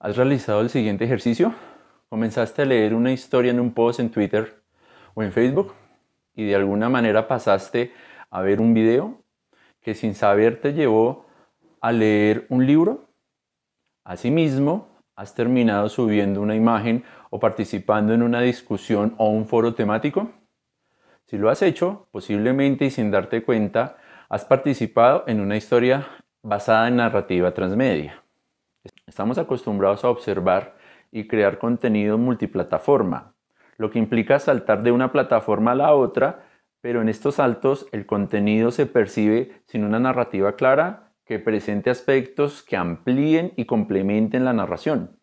¿Has realizado el siguiente ejercicio? ¿Comenzaste a leer una historia en un post en Twitter o en Facebook y de alguna manera pasaste a ver un video que sin saber te llevó a leer un libro? Asimismo, has terminado subiendo una imagen o participando en una discusión o un foro temático? Si lo has hecho, posiblemente y sin darte cuenta, has participado en una historia basada en narrativa transmedia. Estamos acostumbrados a observar y crear contenido multiplataforma, lo que implica saltar de una plataforma a la otra, pero en estos saltos el contenido se percibe sin una narrativa clara que presente aspectos que amplíen y complementen la narración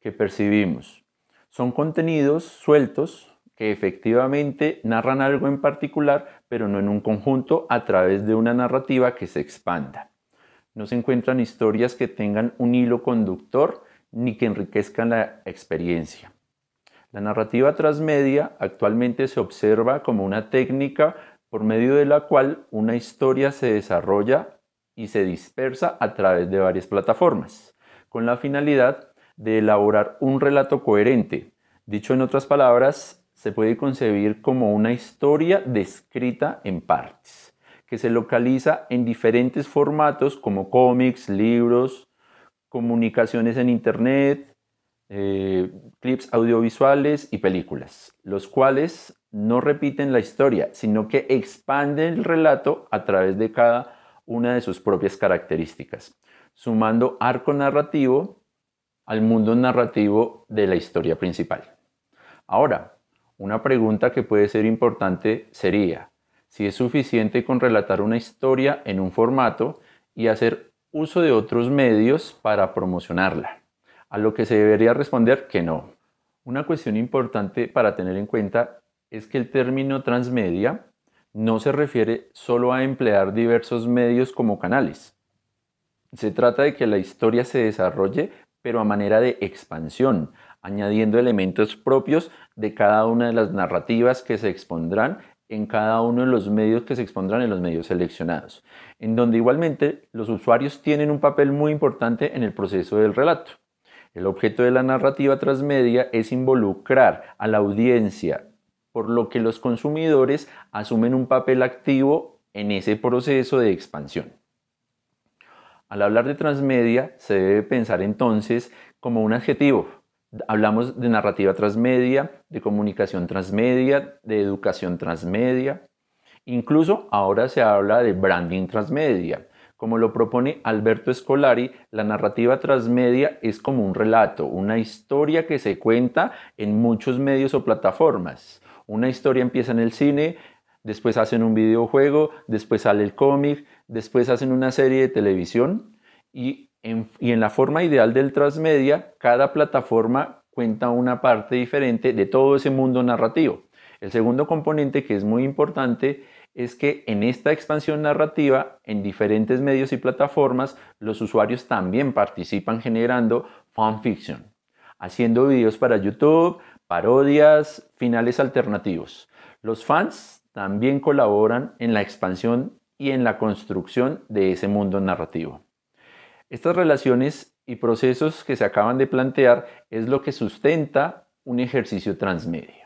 que percibimos. Son contenidos sueltos que efectivamente narran algo en particular, pero no en un conjunto a través de una narrativa que se expanda. No se encuentran historias que tengan un hilo conductor ni que enriquezcan la experiencia. La narrativa transmedia actualmente se observa como una técnica por medio de la cual una historia se desarrolla y se dispersa a través de varias plataformas, con la finalidad de elaborar un relato coherente. Dicho en otras palabras, se puede concebir como una historia descrita en partes que se localiza en diferentes formatos como cómics, libros, comunicaciones en Internet, eh, clips audiovisuales y películas, los cuales no repiten la historia, sino que expanden el relato a través de cada una de sus propias características, sumando arco narrativo al mundo narrativo de la historia principal. Ahora, una pregunta que puede ser importante sería, si es suficiente con relatar una historia en un formato y hacer uso de otros medios para promocionarla, a lo que se debería responder que no. Una cuestión importante para tener en cuenta es que el término transmedia no se refiere solo a emplear diversos medios como canales. Se trata de que la historia se desarrolle pero a manera de expansión, añadiendo elementos propios de cada una de las narrativas que se expondrán en cada uno de los medios que se expondrán en los medios seleccionados, en donde igualmente los usuarios tienen un papel muy importante en el proceso del relato. El objeto de la narrativa transmedia es involucrar a la audiencia, por lo que los consumidores asumen un papel activo en ese proceso de expansión. Al hablar de transmedia, se debe pensar entonces como un adjetivo, Hablamos de narrativa transmedia, de comunicación transmedia, de educación transmedia. Incluso ahora se habla de branding transmedia. Como lo propone Alberto Escolari, la narrativa transmedia es como un relato, una historia que se cuenta en muchos medios o plataformas. Una historia empieza en el cine, después hacen un videojuego, después sale el cómic, después hacen una serie de televisión y y en la forma ideal del transmedia, cada plataforma cuenta una parte diferente de todo ese mundo narrativo. El segundo componente que es muy importante es que en esta expansión narrativa, en diferentes medios y plataformas, los usuarios también participan generando fanfiction, haciendo videos para YouTube, parodias, finales alternativos. Los fans también colaboran en la expansión y en la construcción de ese mundo narrativo. Estas relaciones y procesos que se acaban de plantear es lo que sustenta un ejercicio transmedio.